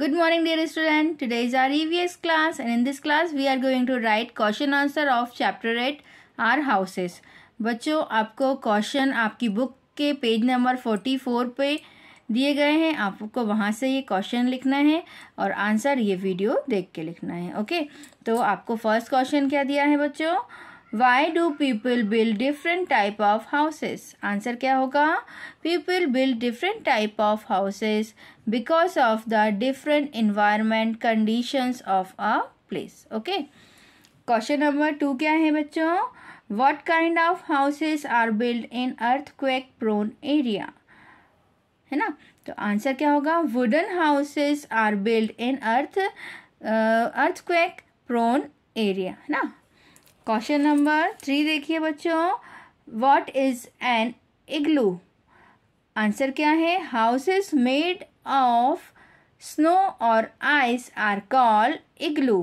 Good morning dear student. Today is our EVS class and in this class we are going to write question answer of chapter 8 our houses. बच्चों आपको question आपकी book के page number 44 पे दिए गए हैं आपको वहाँ से ये क्वेश्चन लिखना है और आंसर ये वीडियो देख के लिखना है ओके तो आपको फर्स्ट क्वेश्चन क्या दिया है बच्चों why do people build different type of houses answer क्या होगा people build different type of houses because of the different environment conditions of a place okay question number two क्या है बच्चों what kind of houses are built in earthquake prone area है ना तो answer क्या होगा wooden houses are build in earth earthquake prone area है ना क्वेश्चन नंबर थ्री देखिए बच्चों what is an igloo answer क्या है हाउसेस मेड ऑफ स्नो और ice are call igloo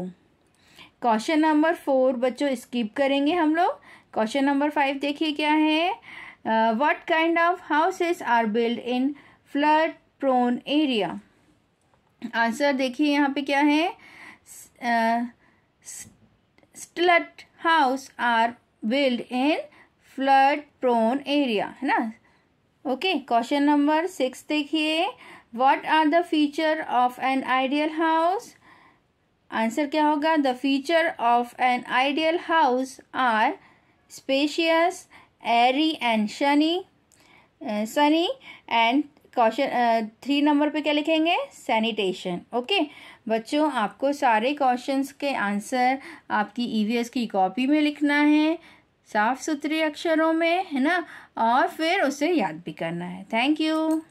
question number four बच्चों स्किप करेंगे हम लोग क्वेश्चन नंबर फाइव देखिए क्या है what kind of houses are build in flood prone area answer देखिए यहाँ पे क्या है stilt house are build in flood prone area है ना ओके क्वेश्चन नंबर सिक्स देखिए what are the feature of an ideal house answer क्या होगा the feature of an ideal house are spacious airy and sunny sunny and question three number पे क्या लिखेंगे sanitation okay बच्चों आपको सारे questions के आंसर आपकी ईवीएस e की कॉपी में लिखना है साफ़ सुथरे अक्षरों में है ना और फिर उसे याद भी करना है थैंक यू